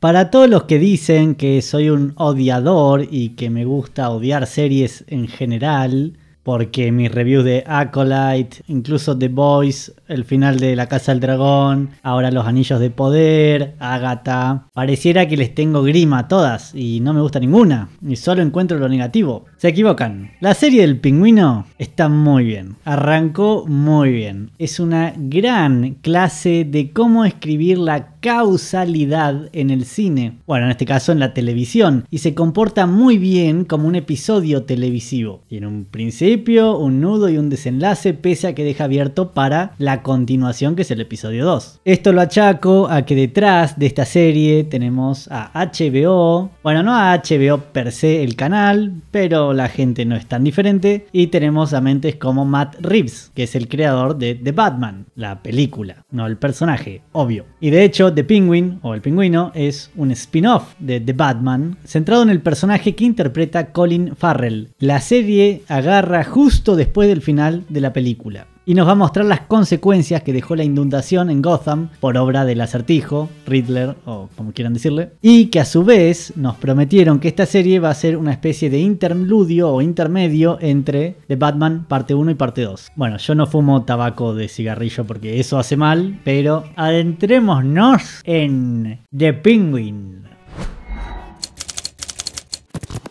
Para todos los que dicen que soy un odiador y que me gusta odiar series en general, porque mis reviews de Acolyte, incluso The Boys, el final de La Casa del Dragón, ahora Los Anillos de Poder, Agatha. Pareciera que les tengo grima a todas y no me gusta ninguna, y solo encuentro lo negativo. Se equivocan. La serie del pingüino está muy bien, arrancó muy bien. Es una gran clase de cómo escribir la causalidad en el cine, bueno, en este caso en la televisión, y se comporta muy bien como un episodio televisivo. Tiene un principio, un nudo y un desenlace, pese a que deja abierto para la continuación que es el episodio 2. Esto lo achaco a que detrás de esta serie tenemos a HBO, bueno, no a HBO per se el canal, pero la gente no es tan diferente, y tenemos a mentes como Matt Reeves, que es el creador de The Batman, la película, no el personaje, obvio. Y de hecho, The Penguin, o El Pingüino, es un spin-off de The Batman, centrado en el personaje que interpreta Colin Farrell. La serie agarra justo después del final de la película y nos va a mostrar las consecuencias que dejó la inundación en Gotham por obra del acertijo, Riddler o como quieran decirle, y que a su vez nos prometieron que esta serie va a ser una especie de interludio o intermedio entre The Batman parte 1 y parte 2. Bueno, yo no fumo tabaco de cigarrillo porque eso hace mal, pero adentrémonos en The Penguin.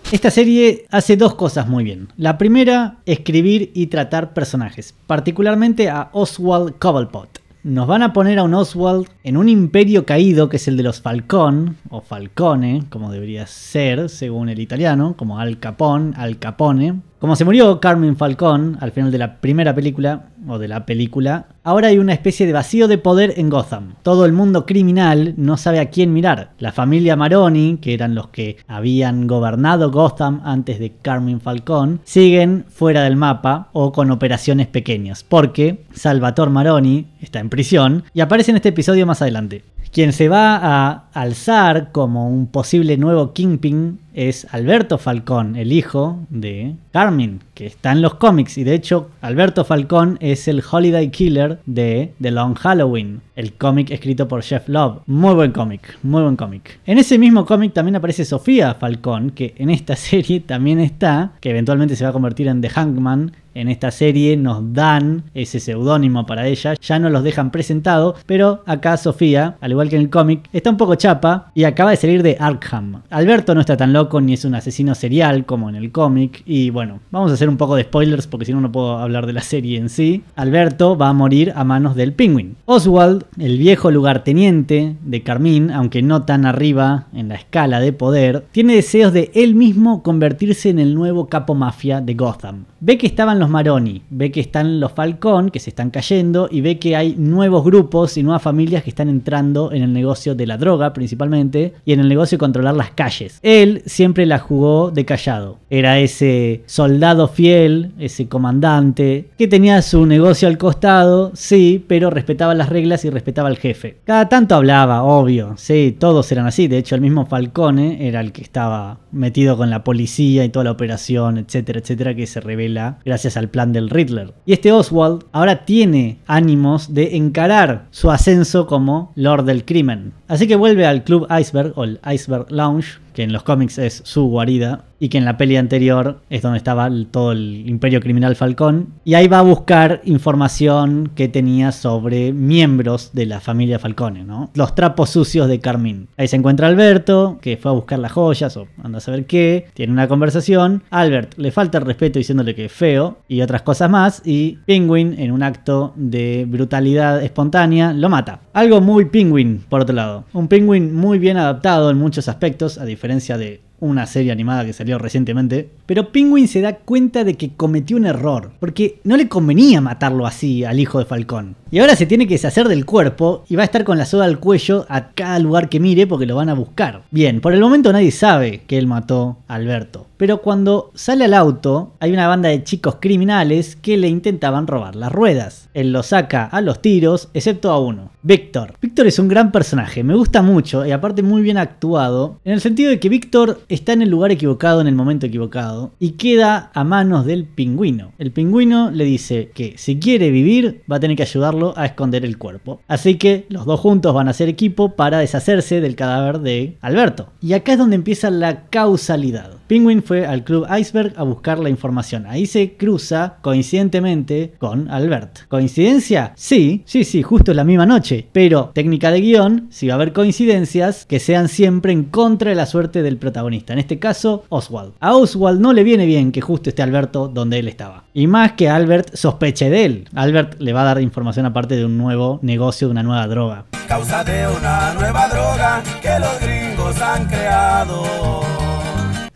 Esta serie hace dos cosas muy bien. La primera, escribir y tratar personajes, particularmente a Oswald Cobblepot. Nos van a poner a un Oswald en un imperio caído que es el de los Falcón, o Falcone, como debería ser según el italiano, como Al Capone, Al Capone, como se murió Carmen Falcón al final de la primera película, o de la película, ahora hay una especie de vacío de poder en Gotham. Todo el mundo criminal no sabe a quién mirar. La familia Maroni, que eran los que habían gobernado Gotham antes de Carmen Falcón, siguen fuera del mapa o con operaciones pequeñas, porque Salvatore Maroni está en prisión y aparece en este episodio más adelante. Quien se va a alzar como un posible nuevo Kingpin es Alberto Falcón, el hijo de Carmen, que está en los cómics. Y de hecho, Alberto Falcón es el Holiday Killer de The Long Halloween, el cómic escrito por Jeff Love. Muy buen cómic, muy buen cómic. En ese mismo cómic también aparece Sofía Falcón, que en esta serie también está, que eventualmente se va a convertir en The Hangman, en esta serie nos dan ese seudónimo para ella, ya no los dejan presentados, pero acá Sofía, al igual que en el cómic, está un poco chapa y acaba de salir de Arkham. Alberto no está tan loco ni es un asesino serial como en el cómic. Y bueno, vamos a hacer un poco de spoilers porque si no, no puedo hablar de la serie en sí. Alberto va a morir a manos del Penguin. Oswald, el viejo lugarteniente de Carmín, aunque no tan arriba en la escala de poder, tiene deseos de él mismo convertirse en el nuevo capo mafia de Gotham. Ve que estaban los Maroni, ve que están los Falcón que se están cayendo y ve que hay nuevos grupos y nuevas familias que están entrando en el negocio de la droga principalmente y en el negocio de controlar las calles. Él siempre la jugó de callado. Era ese soldado fiel, ese comandante, que tenía su negocio al costado, sí, pero respetaba las reglas y respetaba al jefe. Cada tanto hablaba, obvio, sí, todos eran así. De hecho, el mismo Falcone era el que estaba metido con la policía y toda la operación, etcétera, etcétera, que se revela gracias al plan del Riddler. Y este Oswald ahora tiene ánimos de encarar su ascenso como Lord del Crimen. Así que vuelve al Club Iceberg o el Iceberg Lounge que en los cómics es su guarida, y que en la peli anterior es donde estaba todo el imperio criminal Falcón. Y ahí va a buscar información que tenía sobre miembros de la familia Falcone, ¿no? Los trapos sucios de Carmín. Ahí se encuentra Alberto, que fue a buscar las joyas o anda a saber qué. Tiene una conversación. Albert le falta el respeto diciéndole que es feo y otras cosas más. Y Penguin, en un acto de brutalidad espontánea, lo mata. Algo muy Penguin, por otro lado. Un Penguin muy bien adaptado en muchos aspectos, a diferencia de una serie animada que salió recientemente, pero Penguin se da cuenta de que cometió un error, porque no le convenía matarlo así al hijo de Falcón. Y ahora se tiene que deshacer del cuerpo y va a estar con la soda al cuello a cada lugar que mire porque lo van a buscar. Bien, por el momento nadie sabe que él mató a Alberto pero cuando sale al auto hay una banda de chicos criminales que le intentaban robar las ruedas. Él lo saca a los tiros, excepto a uno, Víctor. Víctor es un gran personaje, me gusta mucho y aparte muy bien actuado, en el sentido de que Víctor está en el lugar equivocado en el momento equivocado y queda a manos del pingüino. El pingüino le dice que si quiere vivir va a tener que ayudarlo a esconder el cuerpo. Así que los dos juntos van a ser equipo para deshacerse del cadáver de Alberto. Y acá es donde empieza la causalidad. Penguin fue al club Iceberg a buscar la información. Ahí se cruza coincidentemente con Albert. ¿Coincidencia? Sí, sí, sí, justo la misma noche. Pero técnica de guión, si va a haber coincidencias, que sean siempre en contra de la suerte del protagonista. En este caso, Oswald. A Oswald no le viene bien que justo esté Alberto donde él estaba. Y más que Albert sospeche de él. Albert le va a dar información aparte de un nuevo negocio, de una nueva droga. Causa de una nueva droga que los gringos han creado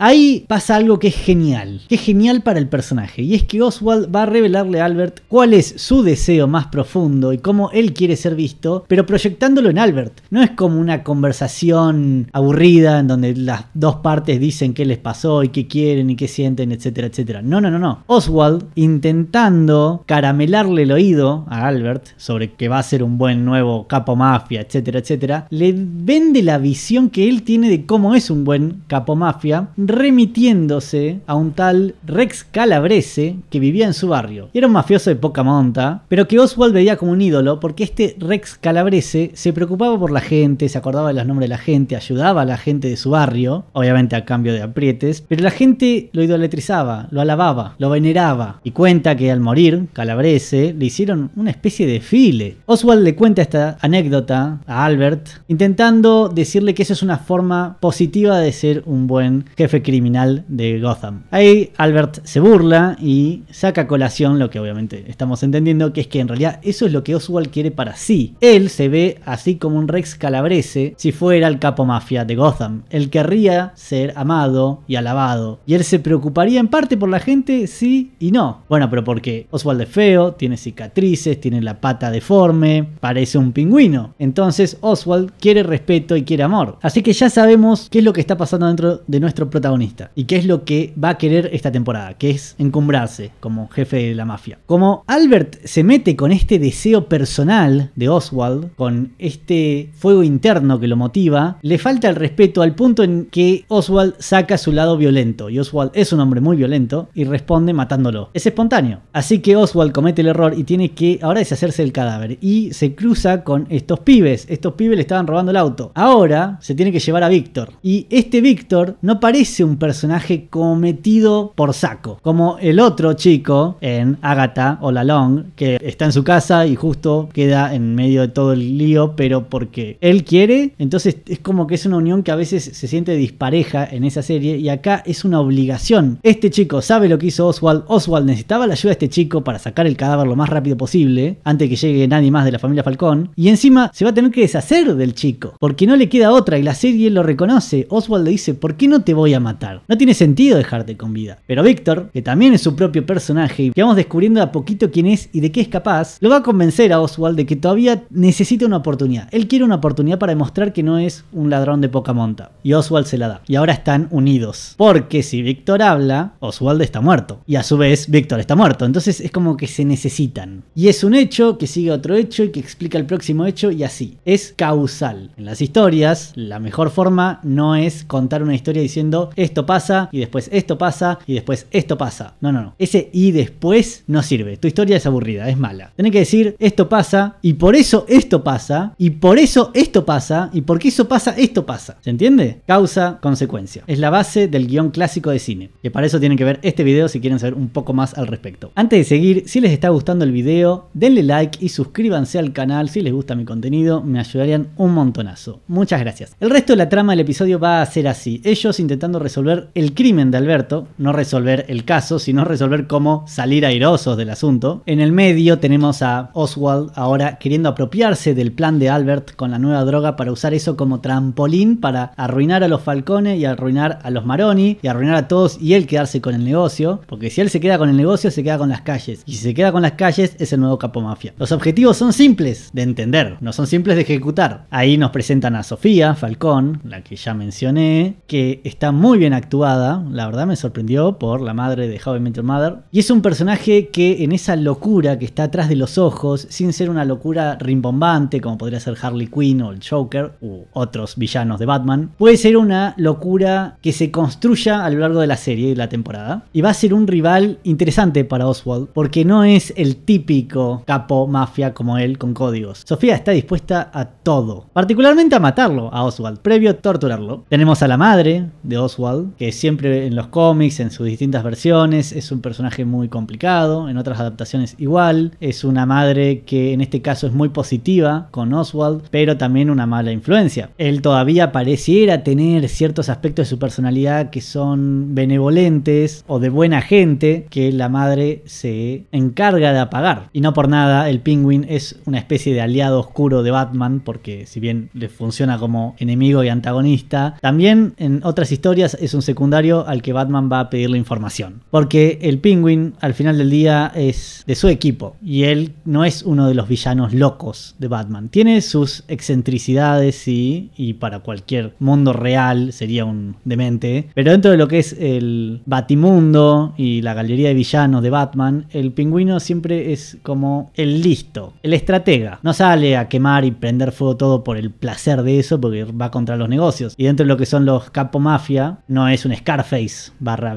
Ahí pasa algo que es genial, que es genial para el personaje, y es que Oswald va a revelarle a Albert cuál es su deseo más profundo y cómo él quiere ser visto, pero proyectándolo en Albert. No es como una conversación aburrida en donde las dos partes dicen qué les pasó y qué quieren y qué sienten, etcétera, etcétera. No, no, no, no. Oswald intentando caramelarle el oído a Albert sobre que va a ser un buen nuevo capo mafia, etcétera, etcétera, le vende la visión que él tiene de cómo es un buen capo mafia remitiéndose a un tal Rex Calabrese que vivía en su barrio. Era un mafioso de poca monta, pero que Oswald veía como un ídolo porque este Rex Calabrese se preocupaba por la gente, se acordaba de los nombres de la gente, ayudaba a la gente de su barrio, obviamente a cambio de aprietes, pero la gente lo idolatrizaba, lo alababa, lo veneraba y cuenta que al morir Calabrese le hicieron una especie de file. Oswald le cuenta esta anécdota a Albert intentando decirle que eso es una forma positiva de ser un buen jefe criminal de Gotham. Ahí Albert se burla y saca colación lo que obviamente estamos entendiendo, que es que en realidad eso es lo que Oswald quiere para sí. Él se ve así como un Rex Calabrese si fuera el capo mafia de Gotham. Él querría ser amado y alabado. Y él se preocuparía en parte por la gente, sí y no. Bueno, pero porque Oswald es feo, tiene cicatrices, tiene la pata deforme, parece un pingüino. Entonces Oswald quiere respeto y quiere amor. Así que ya sabemos qué es lo que está pasando dentro de nuestro protagonista y qué es lo que va a querer esta temporada, que es encumbrarse como jefe de la mafia. Como Albert se mete con este deseo personal de Oswald, con este fuego interno que lo motiva, le falta el respeto al punto en que Oswald saca su lado violento. Y Oswald es un hombre muy violento y responde matándolo. Es espontáneo. Así que Oswald comete el error y tiene que ahora deshacerse del cadáver. Y se cruza con estos pibes. Estos pibes le estaban robando el auto. Ahora se tiene que llevar a Víctor. Y este Víctor no parece un personaje cometido por saco, como el otro chico en Agatha o La Long, que está en su casa y justo queda en medio de todo el lío, pero porque él quiere, entonces es como que es una unión que a veces se siente dispareja en esa serie y acá es una obligación. Este chico sabe lo que hizo Oswald, Oswald necesitaba la ayuda de este chico para sacar el cadáver lo más rápido posible, antes que llegue nadie más de la familia Falcón, y encima se va a tener que deshacer del chico, porque no le queda otra y la serie lo reconoce. Oswald le dice, ¿por qué no te voy a matar. No tiene sentido dejarte con vida. Pero Víctor, que también es su propio personaje y que vamos descubriendo a poquito quién es y de qué es capaz, lo va a convencer a Oswald de que todavía necesita una oportunidad. Él quiere una oportunidad para demostrar que no es un ladrón de poca monta. Y Oswald se la da. Y ahora están unidos. Porque si Víctor habla, Oswald está muerto. Y a su vez, Víctor está muerto. Entonces es como que se necesitan. Y es un hecho que sigue otro hecho y que explica el próximo hecho y así. Es causal. En las historias, la mejor forma no es contar una historia diciendo esto pasa y después esto pasa y después esto pasa. No, no, no. Ese y después no sirve. Tu historia es aburrida, es mala. Tienes que decir esto pasa y por eso esto pasa y por eso esto pasa y porque eso pasa esto pasa. ¿Se entiende? Causa, consecuencia. Es la base del guión clásico de cine. Que para eso tienen que ver este video si quieren saber un poco más al respecto. Antes de seguir, si les está gustando el video, denle like y suscríbanse al canal si les gusta mi contenido, me ayudarían un montonazo. Muchas gracias. El resto de la trama del episodio va a ser así. Ellos intentando resolver el crimen de Alberto, no resolver el caso, sino resolver cómo salir airosos del asunto. En el medio tenemos a Oswald ahora queriendo apropiarse del plan de Albert con la nueva droga para usar eso como trampolín para arruinar a los falcones y arruinar a los Maroni y arruinar a todos y él quedarse con el negocio, porque si él se queda con el negocio se queda con las calles y si se queda con las calles es el nuevo capo mafia. Los objetivos son simples de entender, no son simples de ejecutar. Ahí nos presentan a Sofía Falcón, la que ya mencioné, que está muy muy bien actuada, la verdad me sorprendió por la madre de How I Met Mother. Y es un personaje que en esa locura que está atrás de los ojos, sin ser una locura rimbombante como podría ser Harley Quinn o el Joker u otros villanos de Batman, puede ser una locura que se construya a lo largo de la serie y la temporada. Y va a ser un rival interesante para Oswald porque no es el típico capo mafia como él con códigos. Sofía está dispuesta a todo, particularmente a matarlo a Oswald, previo a torturarlo. Tenemos a la madre de Oswald que siempre en los cómics, en sus distintas versiones, es un personaje muy complicado, en otras adaptaciones igual, es una madre que en este caso es muy positiva con Oswald, pero también una mala influencia. Él todavía pareciera tener ciertos aspectos de su personalidad que son benevolentes o de buena gente que la madre se encarga de apagar. Y no por nada, el pingüino es una especie de aliado oscuro de Batman, porque si bien le funciona como enemigo y antagonista, también en otras historias es un secundario al que Batman va a pedirle información. Porque el Penguin al final del día es de su equipo y él no es uno de los villanos locos de Batman. Tiene sus excentricidades y, y para cualquier mundo real sería un demente. Pero dentro de lo que es el Batimundo y la galería de villanos de Batman, el pingüino siempre es como el listo, el estratega. No sale a quemar y prender fuego todo por el placer de eso porque va contra los negocios. Y dentro de lo que son los capo mafia, no es un Scarface barra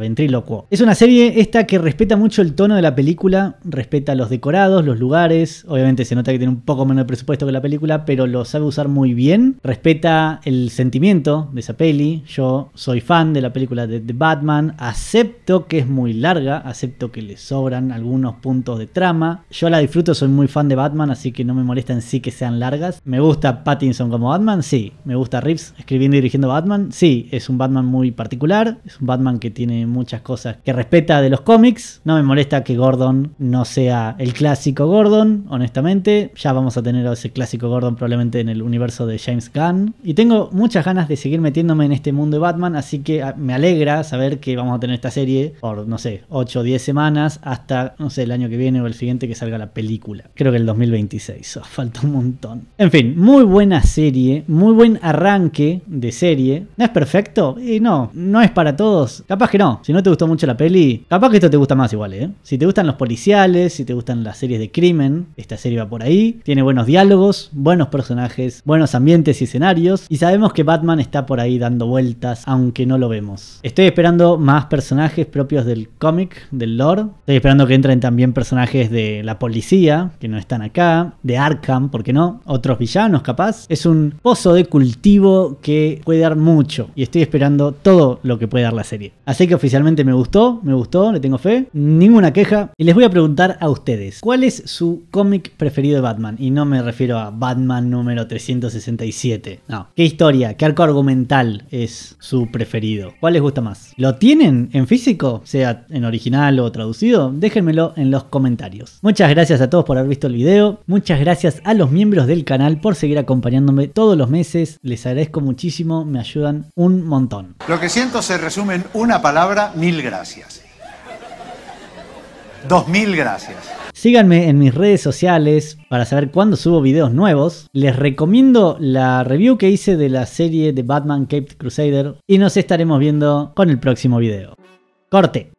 Es una serie esta que respeta mucho el tono de la película, respeta los decorados, los lugares, obviamente se nota que tiene un poco menos de presupuesto que la película, pero lo sabe usar muy bien, respeta el sentimiento de esa peli, yo soy fan de la película de The Batman, acepto que es muy larga, acepto que le sobran algunos puntos de trama, yo la disfruto, soy muy fan de Batman, así que no me molesta en sí que sean largas, me gusta Pattinson como Batman, sí, me gusta Reeves escribiendo y dirigiendo Batman, sí, es un Batman muy particular. Es un Batman que tiene muchas cosas que respeta de los cómics. No me molesta que Gordon no sea el clásico Gordon, honestamente. Ya vamos a tener a ese clásico Gordon probablemente en el universo de James Gunn. Y tengo muchas ganas de seguir metiéndome en este mundo de Batman, así que ah, me alegra saber que vamos a tener esta serie por, no sé, 8 o 10 semanas hasta, no sé, el año que viene o el siguiente que salga la película. Creo que el 2026. falta un montón. En fin, muy buena serie, muy buen arranque de serie. ¿No es perfecto? Y no, no es para todos. Capaz que no. Si no te gustó mucho la peli, capaz que esto te gusta más igual, ¿eh? Si te gustan los policiales, si te gustan las series de crimen, esta serie va por ahí. Tiene buenos diálogos, buenos personajes, buenos ambientes y escenarios. Y sabemos que Batman está por ahí dando vueltas, aunque no lo vemos. Estoy esperando más personajes propios del cómic, del lore. Estoy esperando que entren también personajes de la policía, que no están acá, de Arkham, ¿por qué no? Otros villanos, capaz. Es un pozo de cultivo que puede dar mucho. Y estoy esperando todo lo que puede dar la serie. Así que oficialmente me gustó, me gustó, le tengo fe, ninguna queja. Y les voy a preguntar a ustedes, ¿cuál es su cómic preferido de Batman? Y no me refiero a Batman número 367. No, ¿qué historia, qué arco argumental es su preferido? ¿Cuál les gusta más? ¿Lo tienen en físico, sea en original o traducido? Déjenmelo en los comentarios. Muchas gracias a todos por haber visto el video. Muchas gracias a los miembros del canal por seguir acompañándome todos los meses. Les agradezco muchísimo, me ayudan un montón. Lo que siento se resume en una palabra, mil gracias. Dos mil gracias. Síganme en mis redes sociales para saber cuándo subo videos nuevos. Les recomiendo la review que hice de la serie de Batman Caped Crusader y nos estaremos viendo con el próximo video. Corte.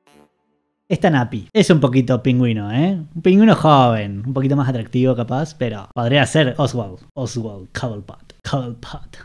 Esta Napi es un poquito pingüino, ¿eh? Un pingüino joven, un poquito más atractivo capaz, pero podría ser Oswald. Oswald Cobblepot. Cobblepot.